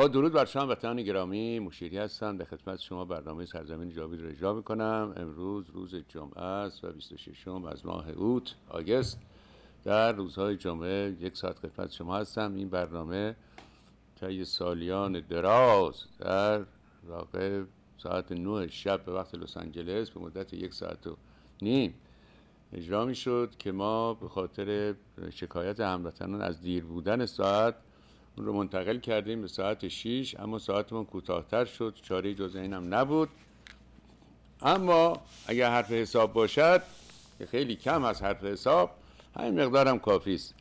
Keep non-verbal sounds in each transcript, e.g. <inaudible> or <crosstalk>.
با درود بر شما وطنان گرامی مشیری هستم به خدمت شما برنامه سرزمین جاوید را اجرا میکنم امروز روز جمعه است و 26 از ماه اوت آگست در روزهای جمعه یک ساعت خدمت شما هستم این برنامه طی سالیان دراز در واقع ساعت 9 شب به وقت لس آنجلس به مدت یک ساعت و نیم اجرا می شد که ما به خاطر شکایت هموطنان از دیر بودن ساعت رو منتقل کردیم به ساعت 6 اما ساعتمون کوتاهتر شد چاره جز اینم نبود اما اگر حرف حساب باشد که خیلی کم از حرف حساب همین مقدارم کافی است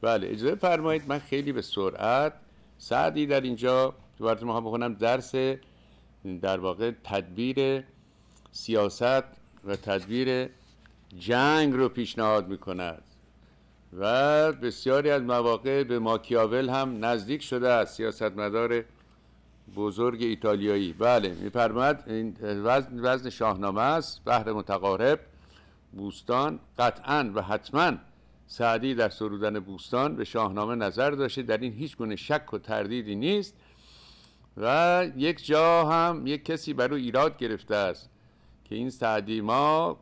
بله اجازه فرمایید من خیلی به سرعت سعدی در اینجا دوباره ما بخونم درس در واقع تدبیر سیاست و تدبیر جنگ رو پیشنهاد میکند و بسیاری از مواقع به ماکیاول هم نزدیک شده است سیاستمدار بزرگ ایتالیایی بله میفرماد این وزن, وزن شاهنامه است بحر متقارب بوستان قطعا و حتما سعدی در سرودن بوستان به شاهنامه نظر داشته در این هیچ گونه شک و تردیدی نیست و یک جا هم یک کسی بر او ایراد گرفته است که این سعدی ما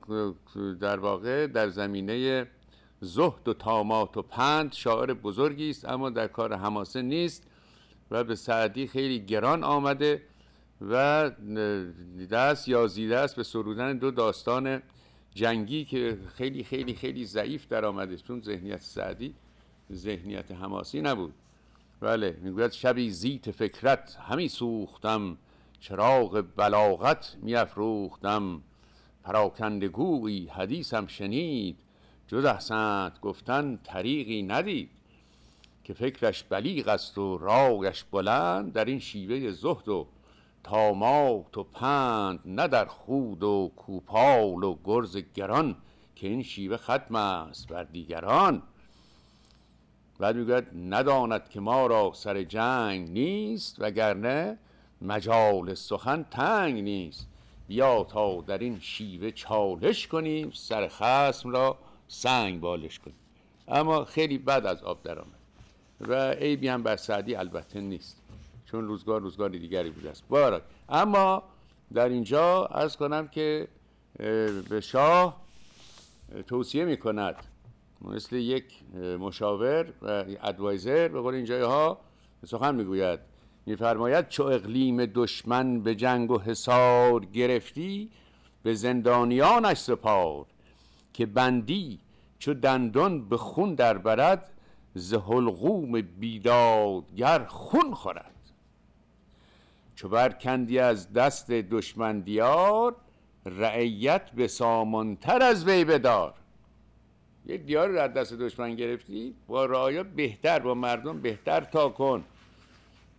در واقع در زمینه زهد و تامات و پند شاعر بزرگی است اما در کار حماسه نیست و به سعدی خیلی گران آمده و دست یازیده است به سرودن دو داستان جنگی که خیلی خیلی خیلی ضعیف در آمده چون ذهنیت سعدی ذهنیت حماسی نبود بله میگوید شبی زیت فکرت همی سوختم چراغ بلاغت میافروختم پراکندگوی حدیثم شنید جز احسنت گفتن طریقی ندید که فکرش بلیغ است و راگش بلند در این شیوه زهد و تامات و پند نه در خود و کوپال و گرز گران که این شیوه ختم است بر دیگران بعد میگوید نداند که ما را سر جنگ نیست وگرنه مجال سخن تنگ نیست بیا تا در این شیوه چالش کنیم سر خسم را سنگ بالش کنید اما خیلی بد از آب درآمد و عیبی هم بر سعدی البته نیست چون روزگار روزگار دیگری بوده است بارک اما در اینجا از کنم که به شاه توصیه می کند مثل یک مشاور و ادوایزر به قول این جایها سخن میگوید میفرماید چو اقلیم دشمن به جنگ و حسار گرفتی به زندانیانش سپار که بندی چو دندان به خون در برد ز حلقوم بیدادگر خون خورد چو برکندی از دست دشمن دیار رعیت به سامانتر از وی بدار یه دیار را دست دشمن گرفتی با رعایا بهتر با مردم بهتر تا کن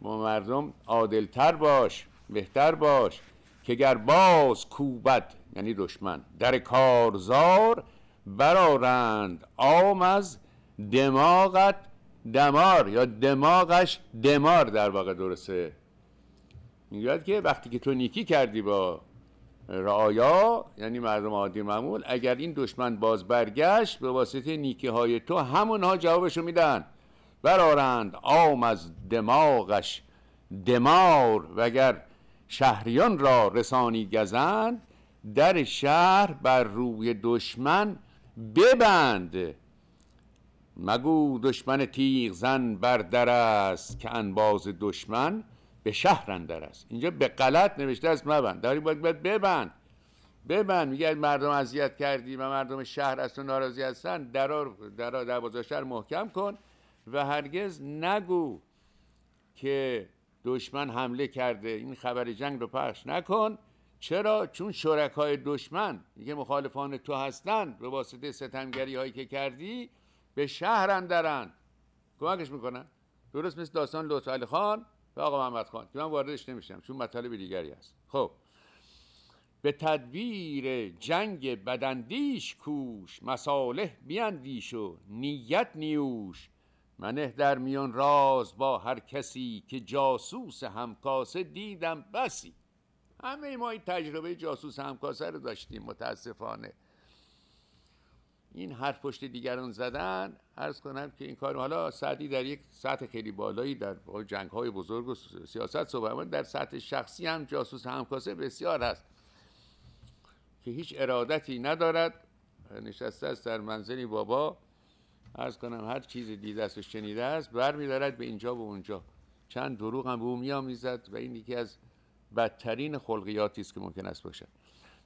با مردم عادلتر باش بهتر باش که گر باز کوبت یعنی دشمن در کارزار برارند آم از دماغت دمار یا دماغش دمار در واقع درسته میگوید که وقتی که تو نیکی کردی با رعایا یعنی مردم عادی معمول اگر این دشمن باز برگشت به واسطه نیکی های تو همونها جوابشو میدن برارند آم از دماغش دمار وگر شهریان را رسانی گزند در شهر بر روی دشمن ببند مگو دشمن تیغ زن بر در است که انباز دشمن به شهر اندر است اینجا به غلط نوشته است مبند داری باید ببند ببند میگه مردم اذیت کردی و مردم شهر از تو ناراضی هستن در در دروازه شهر محکم کن و هرگز نگو که دشمن حمله کرده این خبر جنگ رو پخش نکن چرا چون شرکای دشمن میگه مخالفان تو هستند به واسطه ستمگری هایی که کردی به شهر اندرند کمکش میکنن درست مثل داستان لطف علی خان و آقا محمد خان که من واردش نمیشم چون مطالب دیگری هست خب به تدبیر جنگ بدندیش کوش مصالح بیندیش و نیت نیوش منه در میان راز با هر کسی که جاسوس همکاسه دیدم بسی همه ما این تجربه جاسوس همکاسه رو داشتیم متاسفانه این حرف پشت دیگران زدن ارز کنم که این کار حالا سعدی در یک سطح خیلی بالایی در جنگ های بزرگ و سیاست صحبت در سطح شخصی هم جاسوس همکاسه بسیار هست که هیچ ارادتی ندارد نشسته است در منزلی بابا ارز کنم هر چیز دیده است و شنیده است برمیدارد به اینجا و اونجا چند دروغ هم به او میامیزد و این یکی از بدترین خلقیاتی است که ممکن است باشد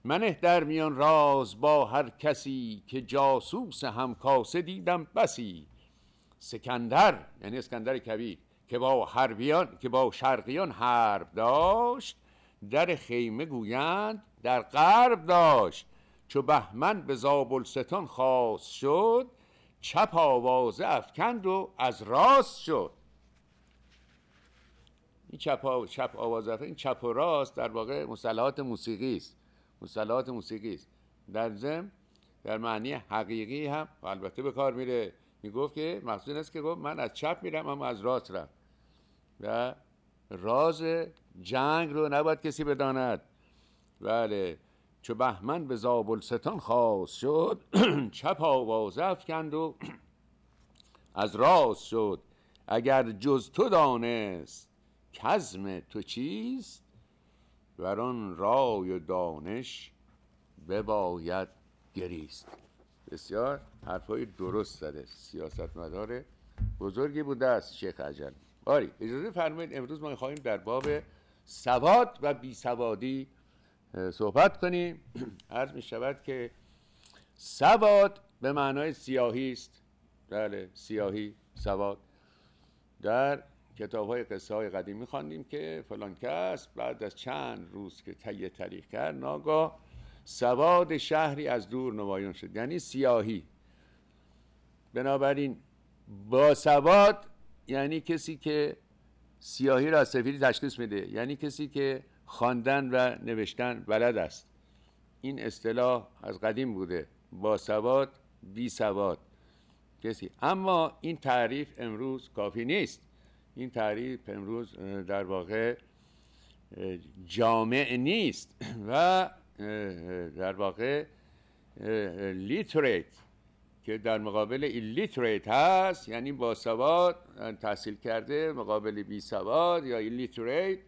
منه در میان راز با هر کسی که جاسوس همکاسه دیدم بسی سکندر یعنی اسکندر کبیر که با حربیان که با شرقیان حرب داشت در خیمه گویند در غرب داشت چو بهمن به زابلستان خاص شد چپ آوازه افکند و از راست شد این چپ, چپ این چپ و راست در واقع مصطلحات موسیقی است مصطلحات موسیقی است در ضمن در معنی حقیقی هم البته به کار میره میگفت که مقصود است که گفت من از چپ میرم اما از راست رفت و راز جنگ رو نباید کسی بداند بله چو بهمن به زابلستان خواست شد <clears throat> چپ آوازه کند و <clears throat> از راست شد اگر جز تو دانست کزم تو چیست بر آن رای و دانش بباید گریست بسیار حرفهای درست زده سیاستمدار بزرگی بوده است شیخ عجل آری اجازه فرمایید امروز ما خواهیم در باب سواد و بیسوادی صحبت کنیم <clears throat> عرض می شود که سواد به معنای سیاهی است بله سیاهی سواد در کتاب های قصه های قدیمی خواندیم که فلان کس بعد از چند روز که تیه تاریخ کرد ناگاه سواد شهری از دور نمایان شد یعنی سیاهی بنابراین با سواد یعنی کسی که سیاهی را از سفیدی تشخیص میده یعنی کسی که خواندن و نوشتن بلد است این اصطلاح از قدیم بوده با سواد بی سواد کسی اما این تعریف امروز کافی نیست این تعریف امروز در واقع جامع نیست <clears throat> و در واقع لیتریت که در مقابل ایلیتریت هست یعنی با سواد تحصیل کرده مقابل بی سواد یا ایلیتریت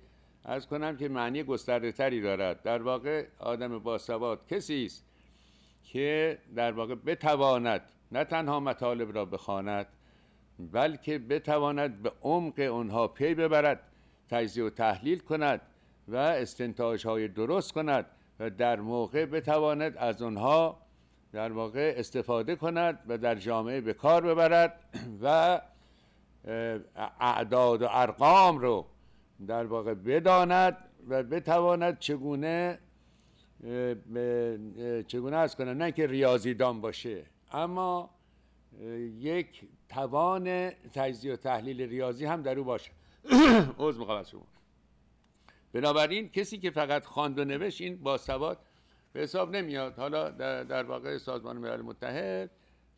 از کنم که معنی گسترده تری دارد در واقع آدم با سواد کسی است که در واقع بتواند نه تنها مطالب را بخواند بلکه بتواند به عمق آنها پی ببرد تجزیه و تحلیل کند و استنتاج های درست کند و در موقع بتواند از آنها در واقع استفاده کند و در جامعه به کار ببرد و اعداد و ارقام رو در واقع بداند و بتواند چگونه چگونه از کنه نه که ریاضیدان باشه اما یک توان تجزیه و تحلیل ریاضی هم در او باشه <coughs> عوض از شما بنابراین کسی که فقط خواند و نوشت این با سواد به حساب نمیاد حالا در, در واقع سازمان ملل متحد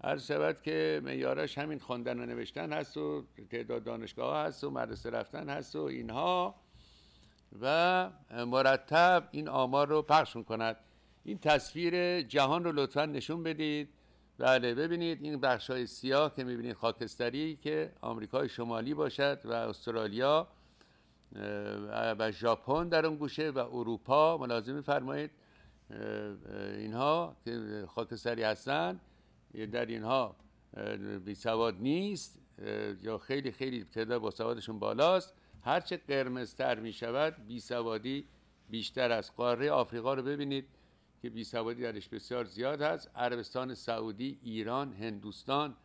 هر شود که میارش همین خواندن و نوشتن هست و تعداد دانشگاه هست و مدرسه رفتن هست و اینها و مرتب این آمار رو پخش میکند این تصویر جهان رو لطفا نشون بدید بله ببینید این بخش های سیاه که میبینید خاکستری که آمریکای شمالی باشد و استرالیا و ژاپن در اون گوشه و اروپا ملازم فرمایید اینها که خاکستری هستند در اینها بیسواد نیست یا خیلی خیلی تعداد با سوادشون بالاست هرچه قرمزتر می شود بیسوادی بیشتر از قاره آفریقا رو ببینید که سوادی درش بسیار زیاد هست عربستان سعودی ایران هندوستان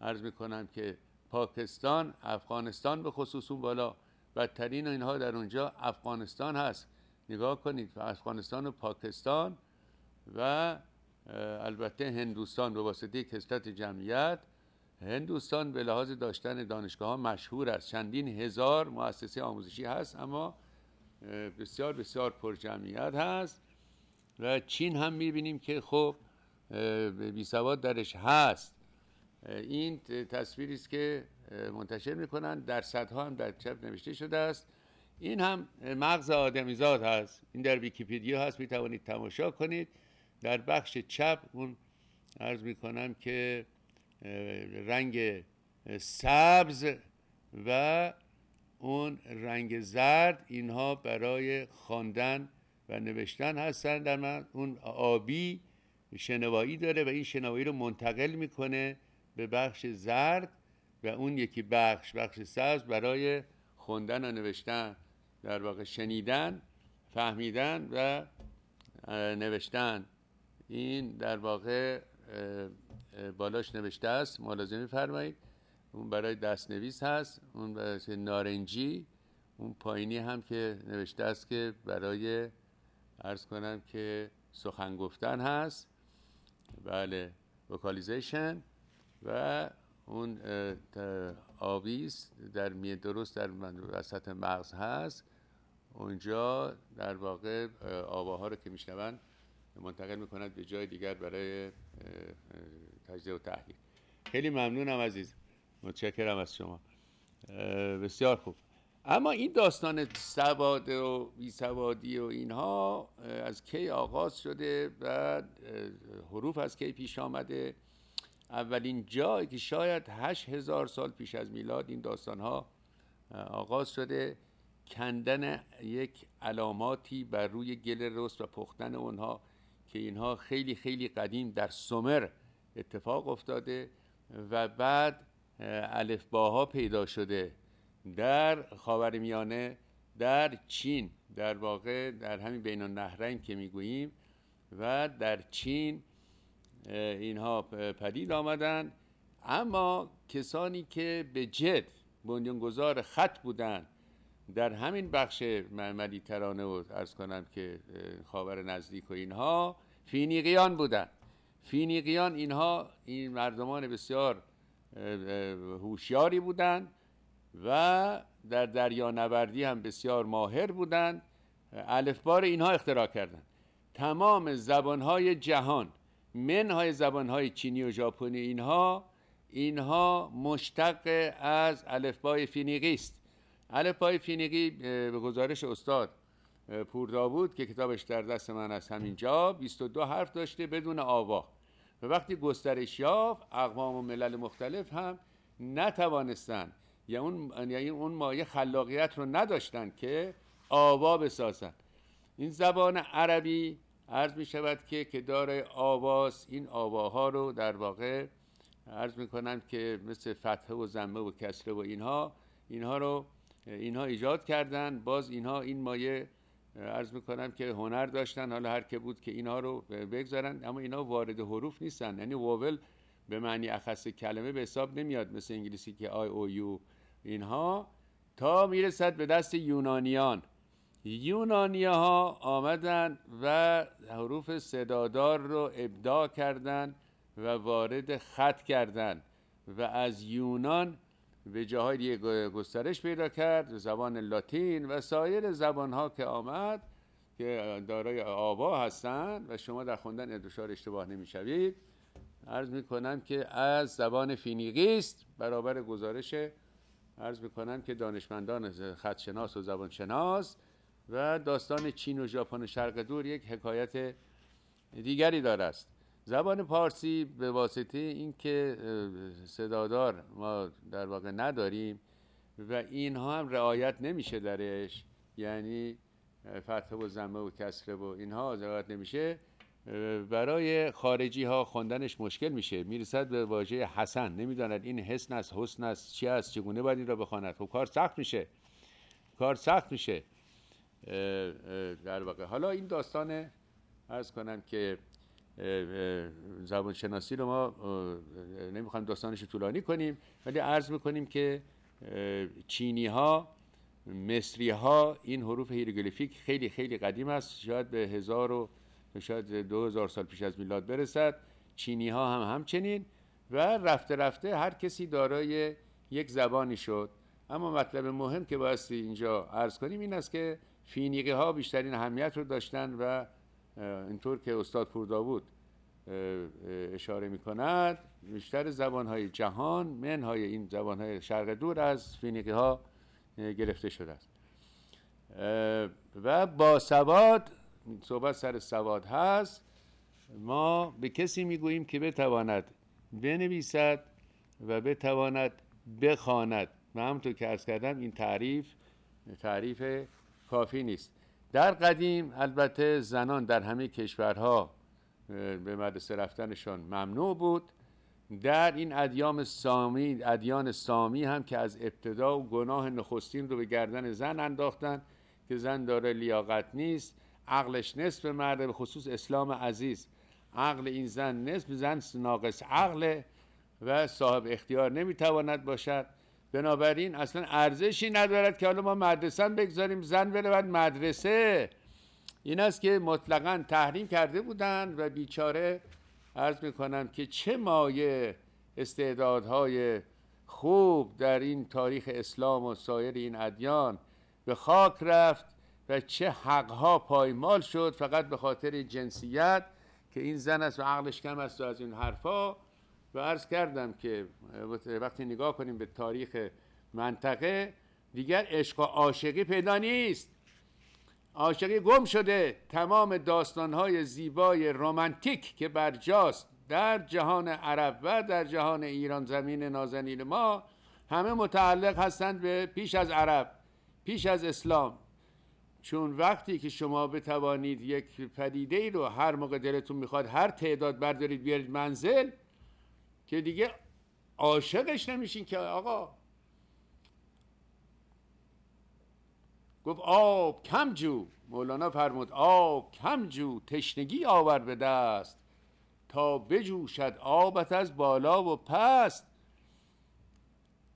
عرض میکنم که پاکستان افغانستان به خصوص اون بالا بدترین اینها در اونجا افغانستان هست نگاه کنید افغانستان و پاکستان و البته هندوستان به واسطه کسرت جمعیت هندوستان به لحاظ داشتن دانشگاه ها مشهور است چندین هزار مؤسسه آموزشی هست اما بسیار بسیار پر جمعیت هست و چین هم میبینیم که خب بیسواد درش هست این تصویری است که منتشر میکنن در صدها هم در چپ نوشته شده است این هم مغز آدمیزاد هست این در ویکیپدیا هست میتوانید تماشا کنید در بخش چپ اون عرض میکنم که رنگ سبز و اون رنگ زرد اینها برای خواندن و نوشتن هستن در من اون آبی شنوایی داره و این شنوایی رو منتقل میکنه به بخش زرد و اون یکی بخش بخش سبز برای خوندن و نوشتن در واقع شنیدن فهمیدن و نوشتن این در واقع بالاش نوشته است ملاحظه میفرمایید اون برای دست نویس هست اون برای نارنجی اون پایینی هم که نوشته است که برای ارز کنم که سخن گفتن هست بله وکالیزیشن و اون آویز در می درست در وسط مغز هست اونجا در واقع آواها رو که میشنون منتقل میکنند به جای دیگر برای تجزیه و تحلیل خیلی ممنونم عزیز متشکرم از شما بسیار خوب اما این داستان سواد و بیسوادی و اینها از کی آغاز شده و حروف از کی پیش آمده اولین جایی که شاید هشت هزار سال پیش از میلاد این داستان ها آغاز شده کندن یک علاماتی بر روی گل رست و پختن اونها که اینها خیلی خیلی قدیم در سمر اتفاق افتاده و بعد الفباها پیدا شده در میانه در چین در واقع در همین بین النهرین که میگوییم و در چین اینها پدید آمدند اما کسانی که به جد بنیانگذار خط بودند در همین بخش معمدی ترانه و ارز کنم که خاور نزدیک و اینها فینیقیان بودند فینیقیان اینها این مردمان بسیار هوشیاری بودند و در دریا نبردی هم بسیار ماهر بودند الفبار اینها اختراع کردند تمام های جهان منهای های چینی و ژاپنی اینها اینها مشتق از الفبای فینیقی است الفبای فینیقی به گزارش استاد بود که کتابش در دست من از همینجا 22 حرف داشته بدون آوا و وقتی گسترش یافت اقوام و ملل مختلف هم نتوانستند یا یعنی اون یعنی اون مایه خلاقیت رو نداشتن که آوا بسازن این زبان عربی عرض می شود که که داره آواز این آواها رو در واقع عرض می کنم که مثل فتحه و زمه و کسره و اینها اینها رو اینها ایجاد کردن باز اینها این مایه عرض می کنم که هنر داشتن حالا هر که بود که اینها رو بگذارن اما اینها وارد حروف نیستن یعنی وول به معنی اخص کلمه به حساب نمیاد مثل انگلیسی که آی او یو اینها تا میرسد به دست یونانیان یونانی ها آمدن و حروف صدادار رو ابداع کردند و وارد خط کردند و از یونان به جاهای دیگه گسترش پیدا کرد زبان لاتین و سایر زبان ها که آمد که دارای آبا هستند و شما در خوندن ادوشار اشتباه شوید عرض می کنم که از زبان فینیقی است برابر گزارش عرض میکنم که دانشمندان خدشناس و زبانشناس و داستان چین و ژاپن شرق دور یک حکایت دیگری دارست زبان پارسی به واسطه اینکه صدادار ما در واقع نداریم و اینها هم رعایت نمیشه درش یعنی فتح و زمه و کسره و اینها رعایت نمیشه برای خارجی ها خوندنش مشکل میشه میرسد به واژه حسن نمیداند این حسن است حسن است چی است چگونه باید این را بخواند خب کار سخت میشه کار سخت میشه در واقع حالا این داستان ارز کنم که زبان شناسی رو ما نمیخوایم داستانش رو طولانی کنیم ولی عرض میکنیم که چینی ها مصری ها این حروف هیروگلیفیک خیلی خیلی قدیم است شاید به هزار و شاید دو هزار سال پیش از میلاد برسد چینی ها هم همچنین و رفته رفته هر کسی دارای یک زبانی شد اما مطلب مهم که بایستی اینجا عرض کنیم این است که فینیقی ها بیشترین اهمیت رو داشتن و اینطور که استاد پورداوود اشاره می کند بیشتر زبان های جهان منهای این زبان های شرق دور از فینیقی ها گرفته شده است و با سواد صحبت سر سواد هست ما به کسی میگوییم که بتواند بنویسد و بتواند بخواند و همونطور که ارز کردم این تعریف تعریف کافی نیست در قدیم البته زنان در همه کشورها به مدرسه رفتنشان ممنوع بود در این ادیان سامی ادیان سامی هم که از ابتدا و گناه نخستین رو به گردن زن انداختن که زن داره لیاقت نیست عقلش نصف مرده به خصوص اسلام عزیز عقل این زن نصف زن ناقص عقل و صاحب اختیار نمیتواند باشد بنابراین اصلا ارزشی ندارد که حالا ما مدرسه بگذاریم زن بره مدرسه این است که مطلقا تحریم کرده بودند و بیچاره عرض میکنم که چه مایه استعدادهای خوب در این تاریخ اسلام و سایر این ادیان به خاک رفت و چه حقها پایمال شد فقط به خاطر جنسیت که این زن است و عقلش کم است و از این حرفا و عرض کردم که وقتی نگاه کنیم به تاریخ منطقه دیگر عشق و عاشقی پیدا نیست عاشقی گم شده تمام داستانهای زیبای رومنتیک که برجاست در جهان عرب و در جهان ایران زمین نازنین ما همه متعلق هستند به پیش از عرب پیش از اسلام چون وقتی که شما بتوانید یک پدیده ای رو هر موقع دلتون میخواد هر تعداد بردارید بیارید منزل که دیگه عاشقش نمیشین که آقا گفت آب کم جو مولانا فرمود آب کم جو تشنگی آور به دست تا بجوشد آبت از بالا و پست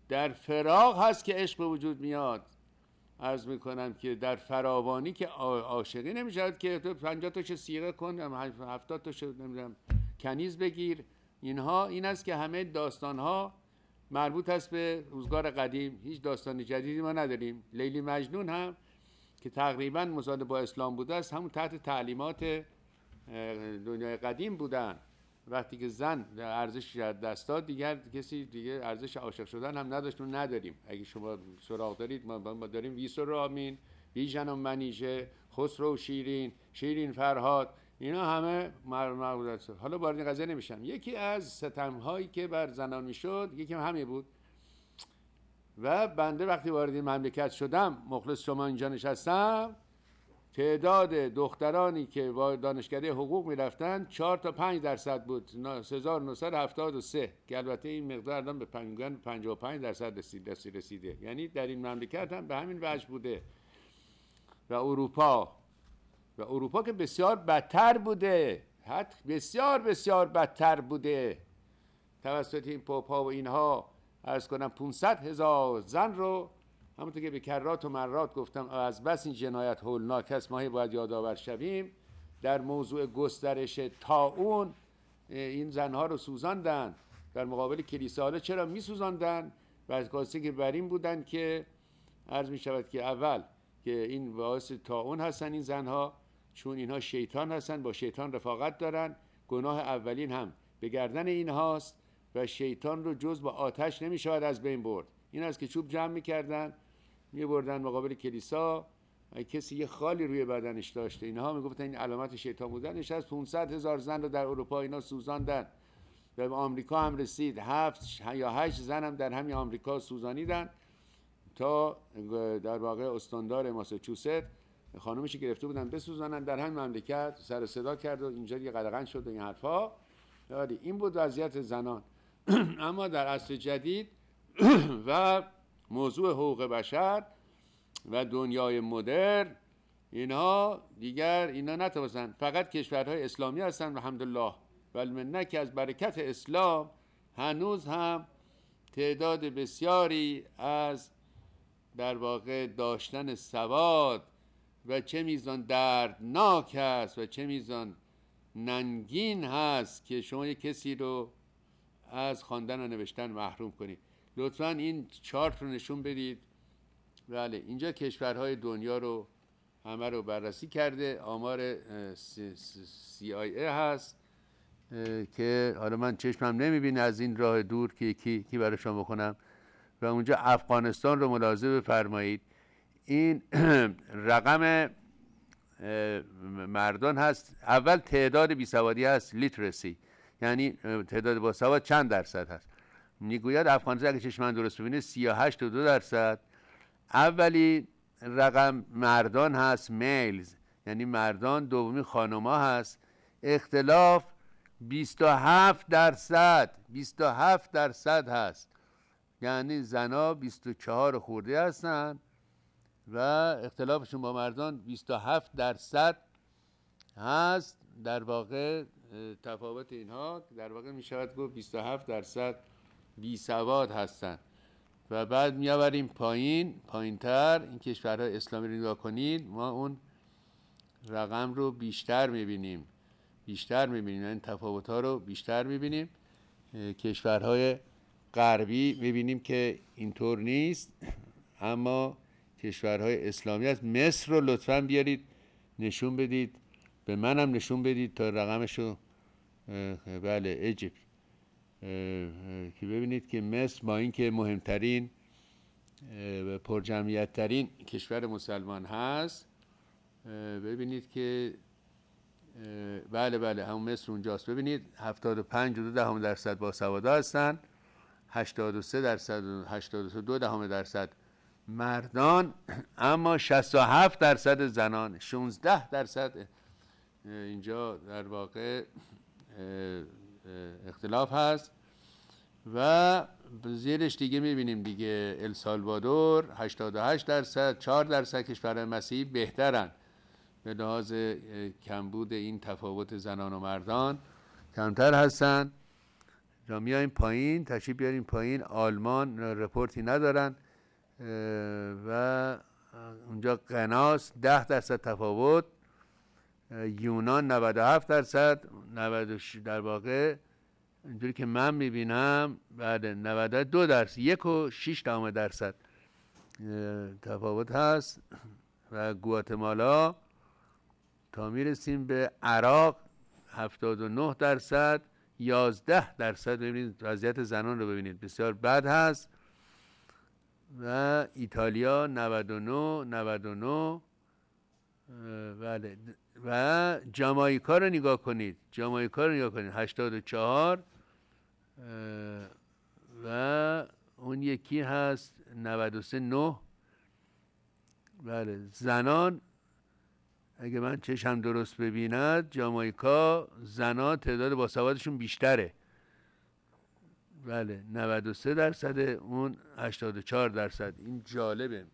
در فراغ هست که عشق به وجود میاد عرض میکنم که در فراوانی که عاشقی نمیشود که تو تا تاشو سیغه کن 70 تاشو نمیدونم کنیز بگیر اینها این است که همه داستان ها مربوط است به روزگار قدیم هیچ داستان جدیدی ما نداریم لیلی مجنون هم که تقریبا مزاد با اسلام بوده است همون تحت تعلیمات دنیای قدیم بودن وقتی که زن ارزش دست داد دیگر کسی دیگه ارزش عاشق شدن هم نداشت نداریم اگه شما سراغ دارید ما داریم ویس و رامین بیژن و منیژه خسرو و شیرین شیرین فرهاد اینا همه مرمر حالا وارد قضیه نمیشم یکی از ستم هایی که بر زنان میشد یکی همین بود و بنده وقتی وارد این مملکت شدم مخلص شما اینجا نشستم تعداد دخترانی که وارد دانشکده حقوق میرفتن چهار تا 5 درصد بود 1973 که البته این مقدار الان به 55 درصد رسید رسیده یعنی در این مملکت هم به همین وجه بوده و اروپا و اروپا که بسیار بدتر بوده حتی بسیار بسیار بدتر بوده توسط این پاپا و اینها از کنم 500 هزار زن رو همونطور که به کرات و مرات گفتم از بس این جنایت هولناک است ما باید یادآور شویم در موضوع گسترش اون این زنها رو سوزاندن در مقابل کلیسا حالا چرا میسوزاندن و از کاسه که بر این بودن که عرض می شود که اول که این باعث اون هستن این زنها چون اینها شیطان هستن با شیطان رفاقت دارن گناه اولین هم به گردن اینهاست و شیطان رو جز با آتش نمی شود از بین برد این است که چوب جمع میکردن بردن مقابل کلیسا کسی یه خالی روی بدنش داشته اینها میگفتن این علامت شیطان بودنش از 500 هزار زن رو در اروپا اینا سوزاندن به آمریکا هم رسید هفت یا هشت زن هم در همین آمریکا سوزانیدن تا در واقع استاندار ماساچوست خانمش گرفته بودن بسوزانن در همین مملکت سر صدا کرد و اینجا یه قلقن شد این حرفا این بود وضعیت زنان <clears throat> اما در عصر جدید <clears throat> و موضوع حقوق بشر و دنیای مدر اینها دیگر اینا نتوانستن فقط کشورهای اسلامی هستن الله. ولی که از برکت اسلام هنوز هم تعداد بسیاری از در واقع داشتن سواد و چه میزان دردناک هست و چه میزان ننگین هست که شما یک کسی رو از خواندن و نوشتن محروم کنید لطفا این چارت رو نشون بدید بله اینجا کشورهای دنیا رو همه رو بررسی کرده آمار CIA هست که حالا من چشمم نمیبینه از این راه دور که کی, کی برای شما بکنم و اونجا افغانستان رو ملاحظه بفرمایید این <clears throat> رقم مردان هست اول تعداد بیسوادی هست لیترسی یعنی تعداد باسواد چند درصد هست میگوید افغانستان اگه چشم من درست ببینه 38 درصد اولی رقم مردان هست میلز یعنی مردان دومی خانما هست اختلاف 27 درصد 27 درصد هست یعنی زنا 24 خورده هستن و اختلافشون با مردان 27 درصد هست در واقع تفاوت اینها در واقع می شود گفت 27 درصد بی سواد هستن و بعد میآوریم پایین تر این کشورها اسلامی رو نگاه کنید ما اون رقم رو بیشتر میبینیم بیشتر میبینیم این یعنی تفاوت ها رو بیشتر میبینیم کشورهای غربی میبینیم که اینطور نیست اما کشورهای اسلامی است. مصر رو لطفا بیارید نشون بدید به منم نشون بدید تا رقمش رو بله اجیب که ببینید که مصر با اینکه مهمترین پرجمعیتترین کشور مسلمان هست ببینید که بله بله همون مصر اونجاست ببینید 75 و دهم درصد با سواد هستن 83 درصد 82 دهم درصد مردان اما 67 درصد زنان 16 درصد اینجا در واقع اختلاف هست و زیرش دیگه میبینیم دیگه السالوادور 88 درصد 4 درصد کشور مسیحی بهترن به لحاظ کمبود این تفاوت زنان و مردان کمتر هستن را میایم پایین تشریف بیاریم پایین آلمان رپورتی ندارن و اونجا قناس 10 درصد تفاوت یونان 97 درصد در واقع اینجوری که من میبینم بعد 92 درصد یک و 6 درصد تفاوت هست و گواتمالا تا میرسیم به عراق 79 درصد 11 درصد ببینید وضعیت زنان رو ببینید بسیار بد هست و ایتالیا 99 99 بله و جامایکا رو نگاه کنید جامایکا رو نگاه کنید 84 و اون یکی هست 93 9 بله زنان اگه من چشم درست ببیند جامایکا زنا تعداد باسوادشون بیشتره بله 93 درصد اون 84 درصد این جالبه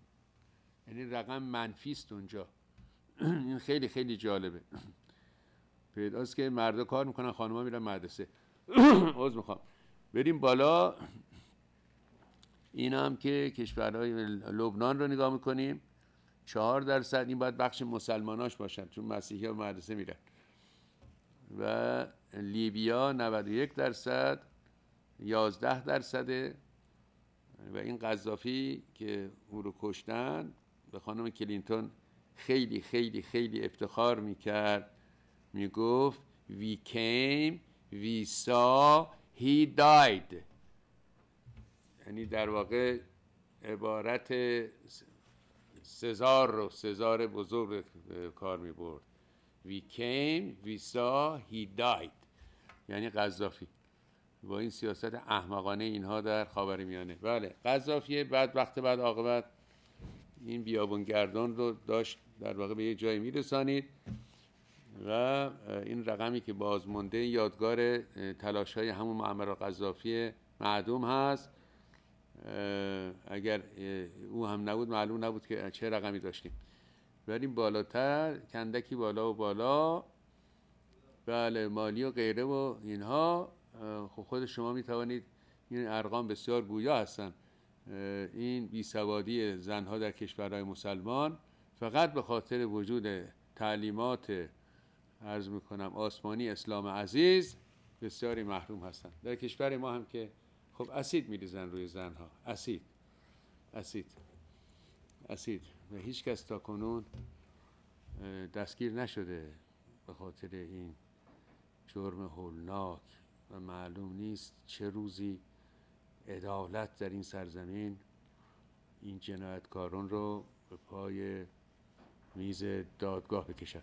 یعنی رقم منفی است اونجا این خیلی خیلی جالبه پیداست که مردا کار میکنن خانمها میرن مدرسه عوض میخوام بریم بالا این هم که کشورهای لبنان رو نگاه میکنیم چهار درصد این باید بخش مسلماناش باشن چون مسیحی ها مدرسه میرن و لیبیا 91 درصد 11 درصده و این قذافی که او رو کشتن به خانم کلینتون خیلی خیلی خیلی افتخار میکرد میگفت we came we saw he died یعنی در واقع عبارت سزار رو سزار بزرگ کار می برد we came we saw he died یعنی قذافی با این سیاست احمقانه اینها در خاورمیانه بله قذافی بعد وقت بعد عاقبت این بیابونگردان رو داشت در واقع به یه جایی میرسانید و این رقمی که بازمونده یادگار تلاش های همون معمر قذافی معدوم هست اگر او هم نبود معلوم نبود که چه رقمی داشتیم بریم بالاتر کندکی بالا و بالا بله مالی و غیره و اینها خب خود شما می این ارقام بسیار گویا هستند این بیسوادی زنها در کشورهای مسلمان فقط به خاطر وجود تعلیمات ارز میکنم آسمانی اسلام عزیز بسیاری محروم هستند در کشور ما هم که خب اسید میریزن روی زنها اسید اسید اسید و هیچ کس تا کنون دستگیر نشده به خاطر این جرم هولناک و معلوم نیست چه روزی عدالت در این سرزمین این جنایتکاران رو به پای میز دادگاه بکشن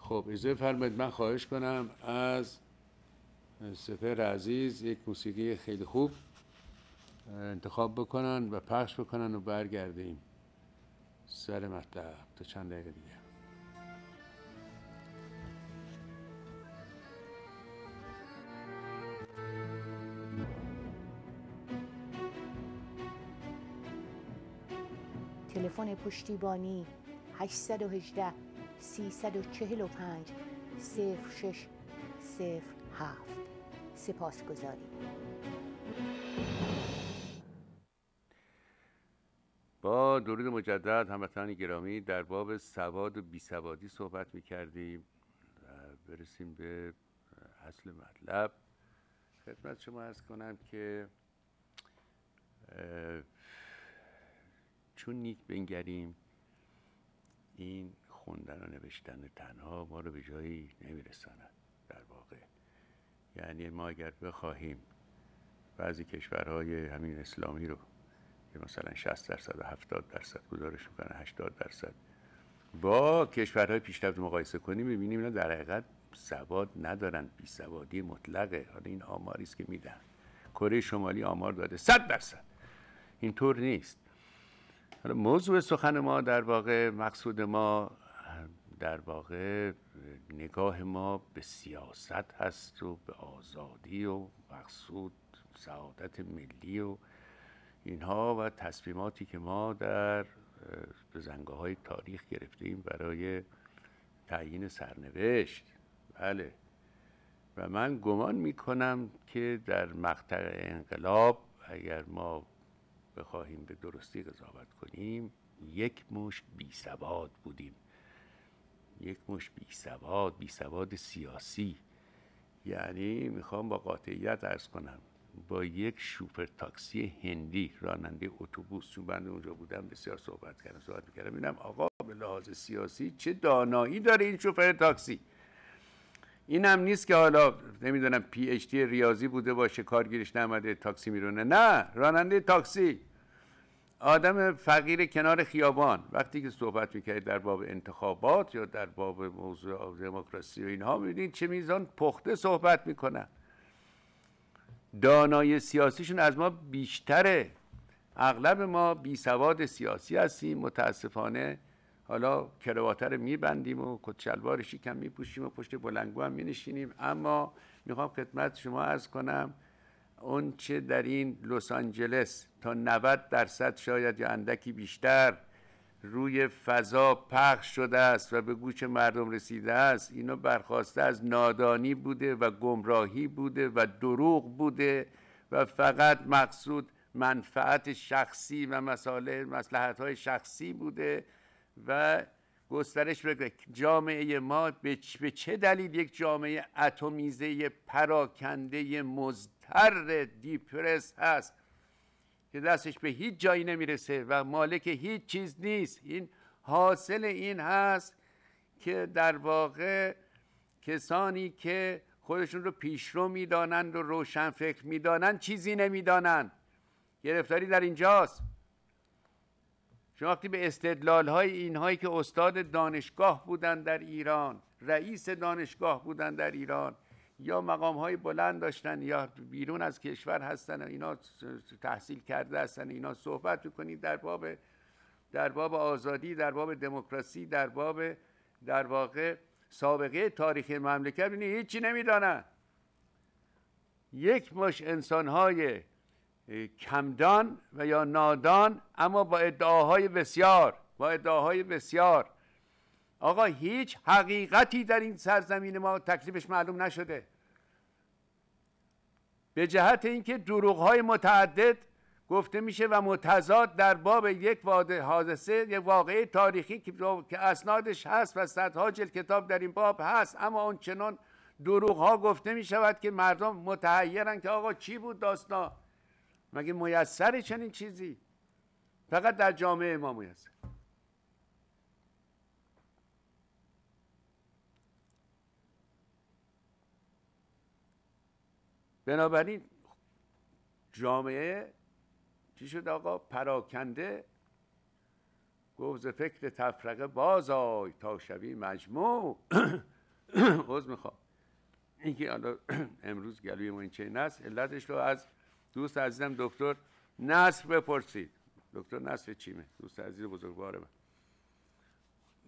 خب اجازه فرمایید من خواهش کنم از سپر عزیز یک موسیقی خیلی خوب انتخاب بکنن و پخش بکنن و برگردیم سر مطلب تا چند دقیقه دیگه تلفن پشتیبانی 818 345 06 07 سپاسگزاریم با درود مجدد هموطنان گرامی در باب سواد و بیسوادی صحبت می کردیم و برسیم به اصل مطلب خدمت شما ارز کنم که چون نیک بنگریم این خوندن و نوشتن تنها ما رو به جایی نمیرساند در واقع یعنی ما اگر بخواهیم بعضی کشورهای همین اسلامی رو که مثلا 60 درصد و 70 درصد گزارش میکنن 80 درصد با کشورهای پیشرفت مقایسه کنیم میبینیم اینا در حقیقت سواد ندارن بی سوادی مطلقه حالا این آماری است که میدن کره شمالی آمار داده 100 درصد اینطور نیست موضوع سخن ما در واقع مقصود ما در واقع نگاه ما به سیاست هست و به آزادی و مقصود سعادت ملی و اینها و تصمیماتی که ما در زنگاه های تاریخ گرفتیم برای تعیین سرنوشت بله و من گمان می کنم که در مقطع انقلاب اگر ما بخواهیم به درستی قضاوت کنیم یک مش بی سواد بودیم یک مش بی سواد بی سواد سیاسی یعنی میخوام با قاطعیت ارز کنم با یک شوفر تاکسی هندی راننده اتوبوس چون بنده اونجا بودم بسیار صحبت کردم صحبت میکردم اینم آقا به لحاظ سیاسی چه دانایی داره این شوپر تاکسی این هم نیست که حالا نمیدونم پی اچ دی ریاضی بوده باشه کارگیرش نمده تاکسی میرونه نه راننده تاکسی آدم فقیر کنار خیابان وقتی که صحبت میکرد در باب انتخابات یا در باب موضوع دموکراسی و اینها میدین چه میزان پخته صحبت میکنن دانای سیاسیشون از ما بیشتره اغلب ما بی سواد سیاسی هستیم متاسفانه حالا کرواته رو میبندیم و کتشلوار شیکم میپوشیم و پشت بلنگو هم مینشینیم اما میخوام خدمت شما ارز کنم اون چه در این لس آنجلس تا 90 درصد شاید یا اندکی بیشتر روی فضا پخش شده است و به گوش مردم رسیده است اینا برخواسته از نادانی بوده و گمراهی بوده و دروغ بوده و فقط مقصود منفعت شخصی و مسائل مصلحت های شخصی بوده و گسترش بده جامعه ما به چه دلیل یک جامعه اتمیزه پراکنده مزتر دیپرس هست که دستش به هیچ جایی نمیرسه و مالک هیچ چیز نیست این حاصل این هست که در واقع کسانی که خودشون رو پیشرو میدانند و روشن فکر میدانند چیزی نمیدانند گرفتاری در اینجاست شما وقتی به استدلال های اینهایی که استاد دانشگاه بودن در ایران رئیس دانشگاه بودن در ایران یا مقام های بلند داشتن یا بیرون از کشور هستن اینا تحصیل کرده هستن اینا صحبت کنید در باب در باب آزادی در باب دموکراسی در باب در واقع سابقه تاریخ مملکت ببینید هیچی نمیدانن یک مش انسان های کمدان و یا نادان اما با ادعاهای بسیار با ادعاهای بسیار آقا هیچ حقیقتی در این سرزمین ما تکلیفش معلوم نشده به جهت اینکه دروغهای متعدد گفته میشه و متضاد در باب یک حادثه یک واقعه تاریخی که اسنادش هست و صدها جل کتاب در این باب هست اما اون چنان دروغ ها گفته می شود که مردم متحیرن که آقا چی بود داستان مگه میسر چنین چیزی فقط در جامعه ما میسر بنابراین جامعه چی شد آقا پراکنده گفت فکر تفرقه باز آی تا شوی مجموع <coughs> عوض میخوام اینکه حالا <coughs> امروز گلوی ما این چه نست علتش رو از دوست عزیزم دکتر نصر بپرسید دکتر نصر چیمه دوست عزیز بزرگوار من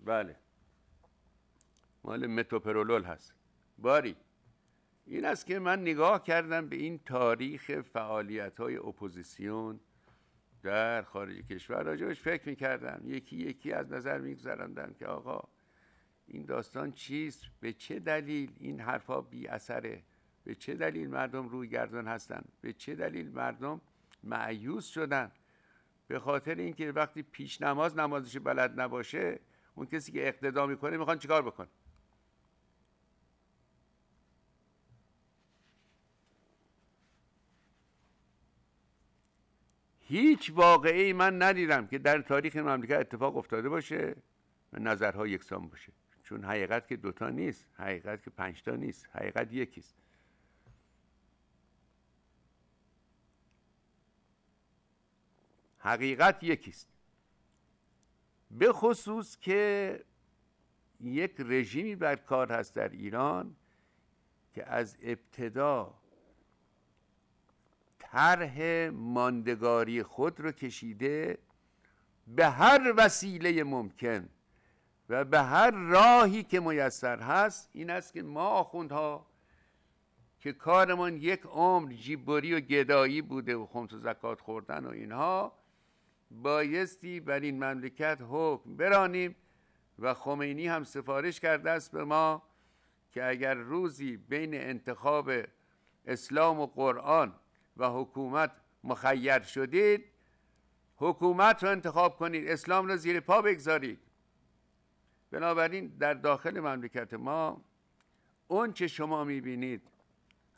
بله مال متوپرولول هست باری این است که من نگاه کردم به این تاریخ فعالیت های اپوزیسیون در خارج کشور راجبش فکر میکردم یکی یکی از نظر میگذراندم که آقا این داستان چیست به چه دلیل این حرفها بی اثره به چه دلیل مردم روی گردان هستند به چه دلیل مردم معیوس شدن به خاطر اینکه وقتی پیش نماز نمازش بلد نباشه اون کسی که اقتدا میکنه میخوان چیکار بکنه هیچ واقعی من ندیدم که در تاریخ مملکت اتفاق افتاده باشه و نظرها یکسان باشه چون حقیقت که دوتا نیست حقیقت که پنجتا نیست حقیقت یکیست حقیقت یکیست به خصوص که یک رژیمی بر کار هست در ایران که از ابتدا طرح ماندگاری خود رو کشیده به هر وسیله ممکن و به هر راهی که میسر هست این است که ما آخوندها که کارمان یک عمر جیبوری و گدایی بوده و خمس و زکات خوردن و اینها بایستی بر این مملکت حکم برانیم و خمینی هم سفارش کرده است به ما که اگر روزی بین انتخاب اسلام و قرآن و حکومت مخیر شدید حکومت رو انتخاب کنید اسلام را زیر پا بگذارید بنابراین در داخل مملکت ما اون چه شما میبینید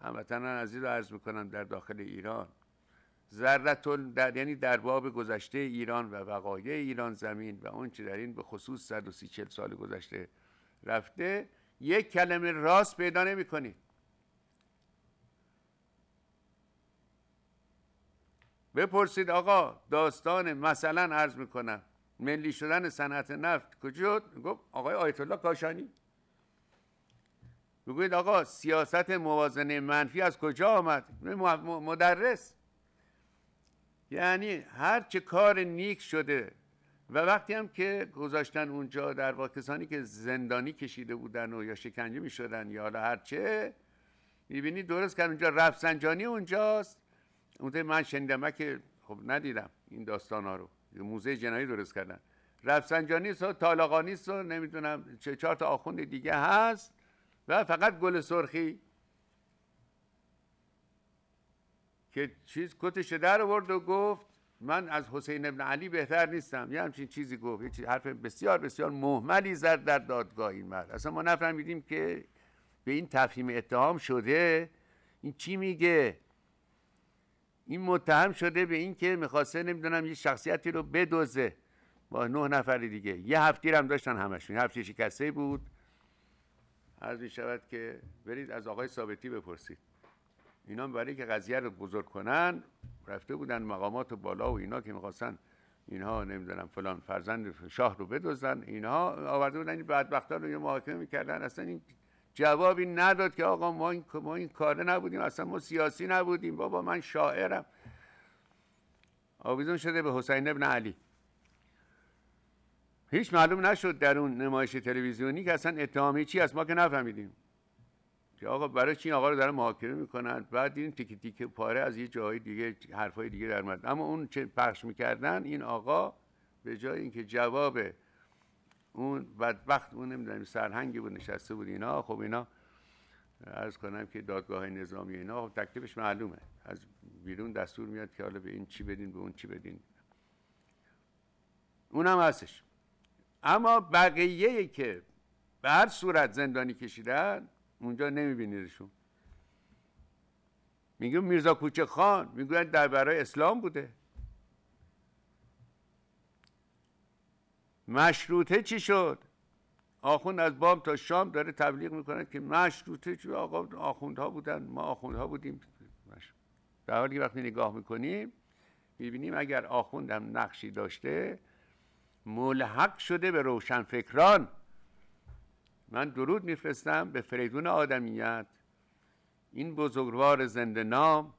هموطنان عزیز رو عرض میکنم در داخل ایران زرتون در یعنی در باب گذشته ایران و وقایع ایران زمین و چی در این به خصوص 130 40 سال گذشته رفته یک کلمه راست پیدا نمی کنید بپرسید آقا داستان مثلا عرض میکنم ملی شدن صنعت نفت کجا گفت آقای آیت الله کاشانی بگوید آقا سیاست موازنه منفی از کجا آمد مدرس یعنی هر چه کار نیک شده و وقتی هم که گذاشتن اونجا در واقع که زندانی کشیده بودن و یا شکنجه می شدن یا حالا می میبینی درست کرد اونجا رفسنجانی اونجاست اونطور من شنیدم که خب ندیدم این داستان ها رو موزه جنایی درست کردن رفسنجانی است و طالقانی است چه چهار تا آخوند دیگه هست و فقط گل سرخی که چیز کتش در آورد و گفت من از حسین ابن علی بهتر نیستم یه همچین چیزی گفت یه حرف بسیار بسیار محملی زد در دادگاه این مرد اصلا ما نفهمیدیم که به این تفهیم اتهام شده این چی میگه این متهم شده به این که میخواسته نمیدونم یه شخصیتی رو بدوزه با نه نفر دیگه یه هفتیر هم داشتن همشون هفته شکسته بود عرض می شود که برید از آقای ثابتی بپرسید اینا برای که قضیه رو بزرگ کنن رفته بودن مقامات بالا و اینا که میخواستن اینها نمیدونم فلان فرزند شاه رو بدزدن اینها آورده بودن این بدبختا رو یه محاکمه میکردن اصلا این جوابی نداد که آقا ما این ما این کاره نبودیم اصلا ما سیاسی نبودیم بابا من شاعرم آویزون شده به حسین ابن علی هیچ معلوم نشد در اون نمایش تلویزیونی که اصلا اتهامی چی است ما که نفهمیدیم آقا برای چی آقا رو دارن محاکمه میکنن بعد این تیک تیک پاره از یه جاهای دیگه حرفای دیگه در مد اما اون چه پخش میکردن این آقا به جای اینکه جواب اون بدبخت اون نمیدونم سرهنگی بود نشسته بود اینا خب اینا از کنم که دادگاه نظامی اینا خب تکلیفش معلومه از بیرون دستور میاد که حالا به این چی بدین به اون چی بدین اونم هستش اما بقیه که به صورت زندانی کشیدن اونجا نمیبینیدشون میگه میرزا کوچه خان میگویند در برای اسلام بوده مشروطه چی شد آخوند از بام تا شام داره تبلیغ میکنه که مشروطه چی آقا آخوندها بودن ما آخوندها بودیم در حالی که وقتی نگاه میکنیم میبینیم اگر هم نقشی داشته ملحق شده به روشنفکران من درود میفرستم به فریدون آدمیت این بزرگوار زنده نام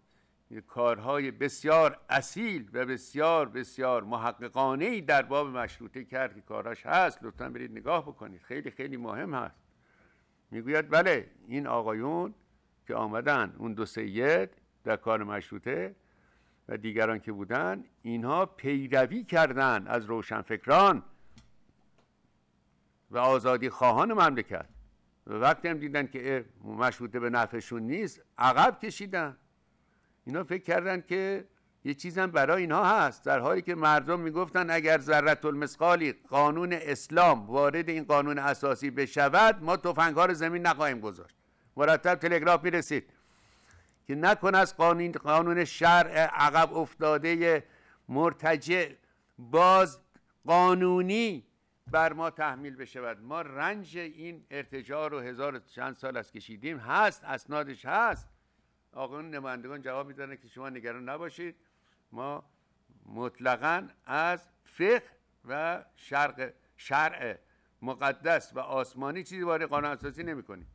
کارهای بسیار اصیل و بسیار بسیار محققانه ای در باب مشروطه کرد که کاراش هست لطفا برید نگاه بکنید خیلی خیلی مهم هست میگوید بله این آقایون که آمدن اون دو سید در کار مشروطه و دیگران که بودن اینها پیروی کردن از روشنفکران و آزادی خواهان مملکت و وقتی هم دیدن که مشروطه به نفعشون نیست عقب کشیدن اینا فکر کردن که یه چیزم برای اینها هست در حالی که مردم میگفتن اگر ذرت المسخالی قانون اسلام وارد این قانون اساسی بشود ما تفنگها رو زمین نخواهیم گذاشت مرتب تلگراف میرسید که نکن از قانون قانون شرع عقب افتاده مرتجع باز قانونی بر ما تحمیل بشود ما رنج این ارتجار رو هزار چند سال از کشیدیم هست اسنادش هست آقایون نمایندگان جواب میدن که شما نگران نباشید ما مطلقا از فقه و شرق شرع مقدس و آسمانی چیزی وارد قانون اساسی نمی کنیم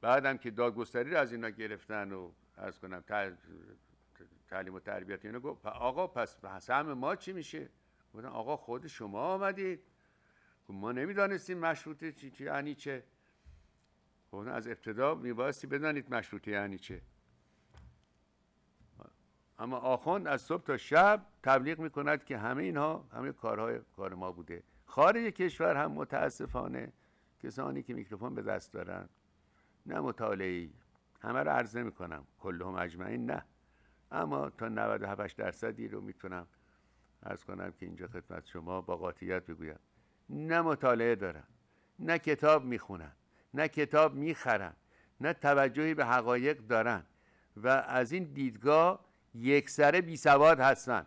بعدم که دادگستری رو از اینا گرفتن و از کنم تعلیم و تربیت اینا گفت آقا پس سهم ما چی میشه گفتن آقا خود شما آمدید خب ما نمیدانستیم مشروطه چی چی یعنی چه گفتن خب از ابتدا میبایستی بدانید مشروطه یعنی چه اما آخوند از صبح تا شب تبلیغ میکند که همه اینها همه کارهای کار ما بوده خارج کشور هم متاسفانه کسانی که میکروفون به دست دارن نه مطالعه همه رو عرض نمی کنم کلهم اجمعین نه اما تا 97 درصدی رو میتونم ارز کنم که اینجا خدمت شما با قاطعیت بگویم نه مطالعه دارن نه کتاب میخونن نه کتاب میخرن نه توجهی به حقایق دارن و از این دیدگاه یک سره بی سواد هستن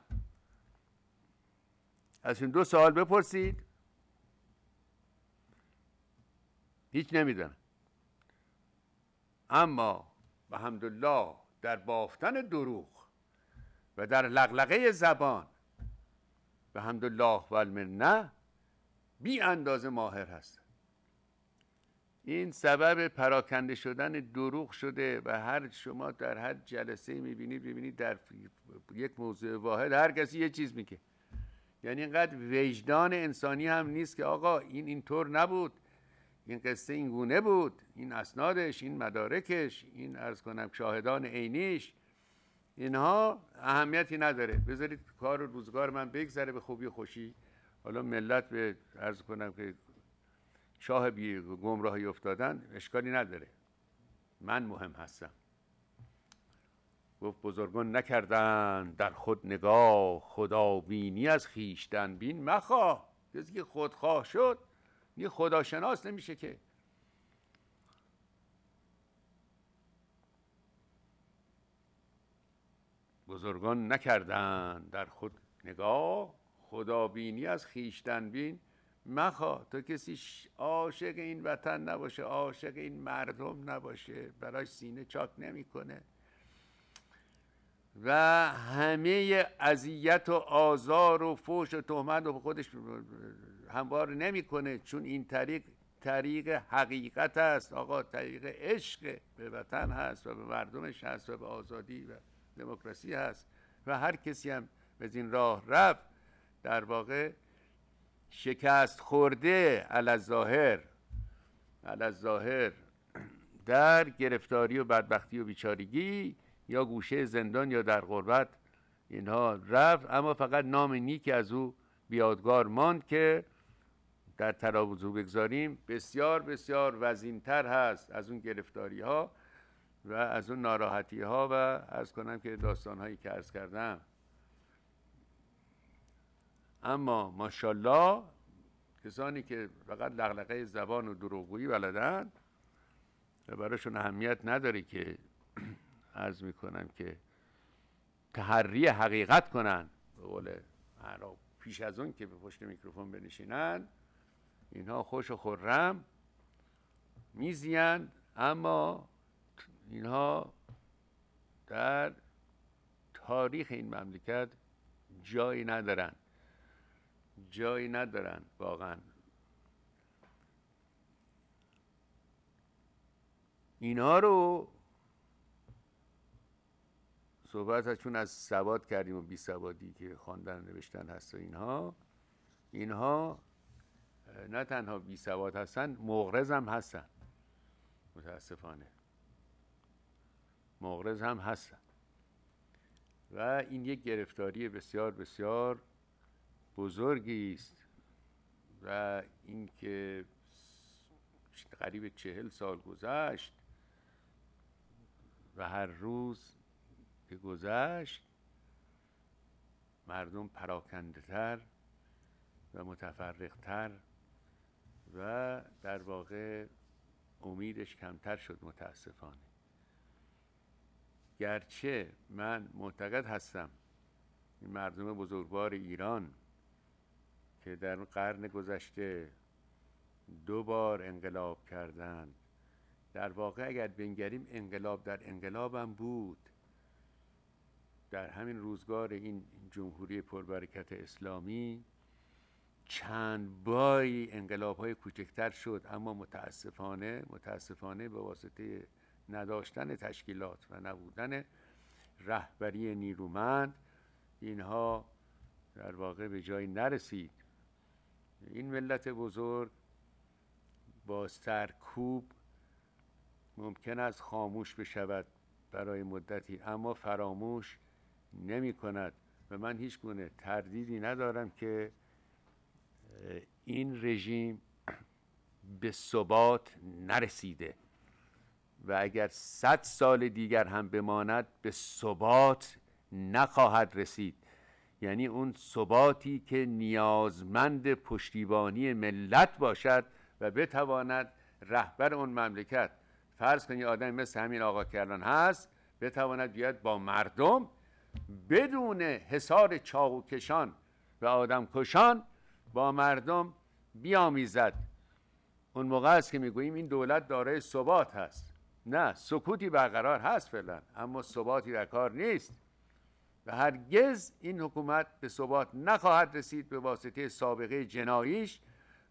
از این دو سوال بپرسید هیچ نمیدونم اما به حمدالله در بافتن دروغ و در لغلقه زبان به حمد الله و نه بی اندازه ماهر هستن این سبب پراکنده شدن دروغ شده و هر شما در هر جلسه میبینید ببینید در یک موضوع واحد هر کسی یه چیز میگه یعنی اینقدر وجدان انسانی هم نیست که آقا این اینطور نبود این قصه این گونه بود این اسنادش این مدارکش این ارز کنم شاهدان عینیش اینها اهمیتی نداره بذارید کار و روزگار من بگذره به خوبی خوشی حالا ملت به عرض کنم که شاه بی گمراهی افتادن اشکالی نداره من مهم هستم گفت بزرگان نکردن در خود نگاه بینی از خیشتن بین مخواه کسی که خودخواه شد یه خداشناس نمیشه که بزرگان نکردند در خود نگاه خدابینی از خیشتن بین مخا تا کسی عاشق این وطن نباشه عاشق این مردم نباشه برای سینه چاک نمیکنه و همه اذیت و آزار و فوش و تهمت رو به خودش هموار نمیکنه چون این طریق طریق حقیقت است آقا طریق عشق به وطن هست و به مردمش هست و به آزادی و دموکراسی هست و هر کسی هم به این راه رفت در واقع شکست خورده علی ظاهر ظاهر در گرفتاری و بدبختی و بیچارگی یا گوشه زندان یا در غربت اینها رفت اما فقط نام نیکی از او بیادگار ماند که در ترابوزو بگذاریم بسیار بسیار وزینتر هست از اون گرفتاری ها و از اون ناراحتی ها و ارز کنم که داستان هایی که ارز کردم اما ماشاءالله کسانی که فقط لغلقه زبان و دروغگویی بلدن و براشون اهمیت نداره که <clears throat> عرض میکنم که تحری حقیقت کنن به قول پیش از اون که به پشت میکروفون بنشینن اینها خوش و خورم میزیند اما اینها در تاریخ این مملکت جایی ندارن جایی ندارن واقعا اینها رو صحبت چون از سواد کردیم و بی سوادی که خواندن نوشتن هست و اینها اینها نه تنها بی سواد هستن مغرزم هستن متاسفانه مغرض هم هستن و این یک گرفتاری بسیار بسیار بزرگی است و اینکه قریب چهل سال گذشت و هر روز که گذشت مردم پراکنده تر و متفرق تر و در واقع امیدش کمتر شد متاسفانه گرچه من معتقد هستم این مردم بزرگوار ایران که در قرن گذشته دو بار انقلاب کردند در واقع اگر بنگریم انقلاب در انقلابم بود در همین روزگار این جمهوری پربرکت اسلامی چند بای انقلاب های کوچکتر شد اما متاسفانه متاسفانه به واسطه نداشتن تشکیلات و نبودن رهبری نیرومند اینها در واقع به جایی نرسید این ملت بزرگ با سرکوب ممکن است خاموش بشود برای مدتی اما فراموش نمی کند و من هیچ گونه تردیدی ندارم که این رژیم به ثبات نرسیده و اگر صد سال دیگر هم بماند به ثبات نخواهد رسید یعنی اون ثباتی که نیازمند پشتیبانی ملت باشد و بتواند رهبر اون مملکت فرض کنید آدم مثل همین آقا کردن هست بتواند بیاد با مردم بدون حصار چاقوکشان و آدم کشان با مردم بیامیزد اون موقع است که میگوییم این دولت دارای ثبات هست نه سکوتی برقرار هست فعلا اما ثباتی در کار نیست و هرگز این حکومت به ثبات نخواهد رسید به واسطه سابقه جناییش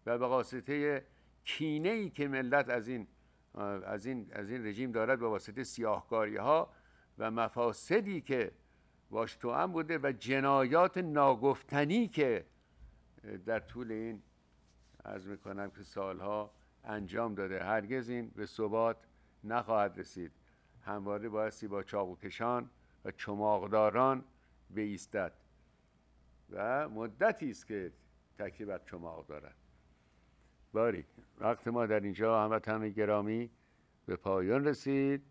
و به واسطه کینه ای که ملت از این از این از این رژیم دارد به واسطه سیاهکاری ها و مفاسدی که واش توام بوده و جنایات ناگفتنی که در طول این از میکنم که سالها انجام داده هرگز این به ثبات نخواهد رسید همواره بایستی با چاقوکشان و چماقداران بایستد و مدتی است که تکیه بر چماق دارد باری وقت ما در اینجا همه گرامی به پایان رسید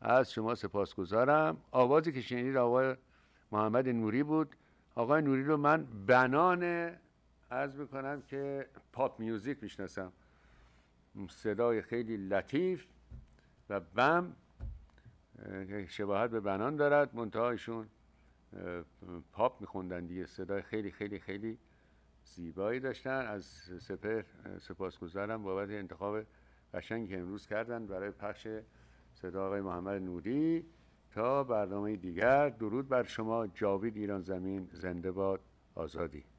از شما سپاسگزارم آوازی که شنید آقای محمد نوری بود آقای نوری رو من بنان عرض میکنم که پاپ میوزیک میشناسم صدای خیلی لطیف و بم شباهت به بنان دارد منتهایشون پاپ میخوندن دیگه صدای خیلی خیلی خیلی زیبایی داشتن از سپر سپاسگزارم بابت انتخاب قشنگی که امروز کردن برای پخش صدا آقای محمد نوری تا برنامه دیگر درود بر شما جاوید ایران زمین زنده باد آزادی